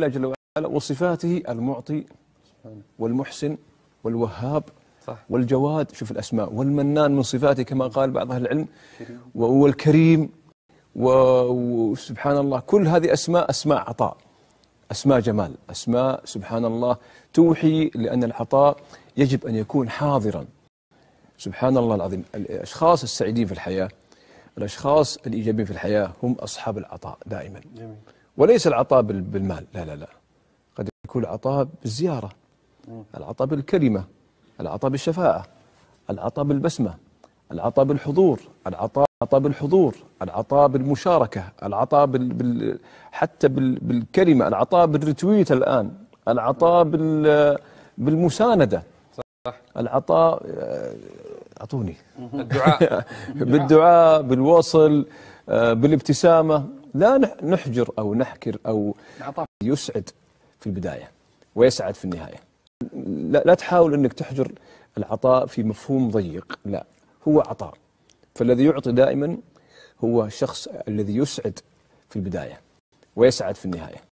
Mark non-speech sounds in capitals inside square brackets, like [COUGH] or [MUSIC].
الله جل وعلا وصفاته المعطي والمحسن والوهاب صح. والجواد شوف الأسماء والمنان من صفاته كما قال بعض أهل العلم وهو الكريم وسبحان الله كل هذه أسماء أسماء عطاء أسماء جمال أسماء سبحان الله توحي لأن العطاء يجب أن يكون حاضرا سبحان الله العظيم الأشخاص السعيدين في الحياة الأشخاص الإيجابيين في الحياة هم أصحاب العطاء دائما جميل. وليس العطاء بالمال لا لا لا قد يكون العطاء بالزيارة العطاء بالكلمة العطاء بالشفاعة العطاء بالبسمة العطاء بالحضور العطاء العطاء بالحضور العطاء بالمشاركة العطاء بال... بال... حتى بال... بالكلمة العطاء بالريتويت الآن العطاء بال... بالمساندة صح. العطاء آه، أعطوني الدعاء [LAUGHS] بالدعاء بالوصل آه، بالابتسامة لا نحجر أو نحكر أو يسعد في البداية ويسعد في النهاية لا, لا تحاول أنك تحجر العطاء في مفهوم ضيق لا هو عطاء فالذي يعطي دائما هو الشخص الذي يسعد في البداية ويسعد في النهاية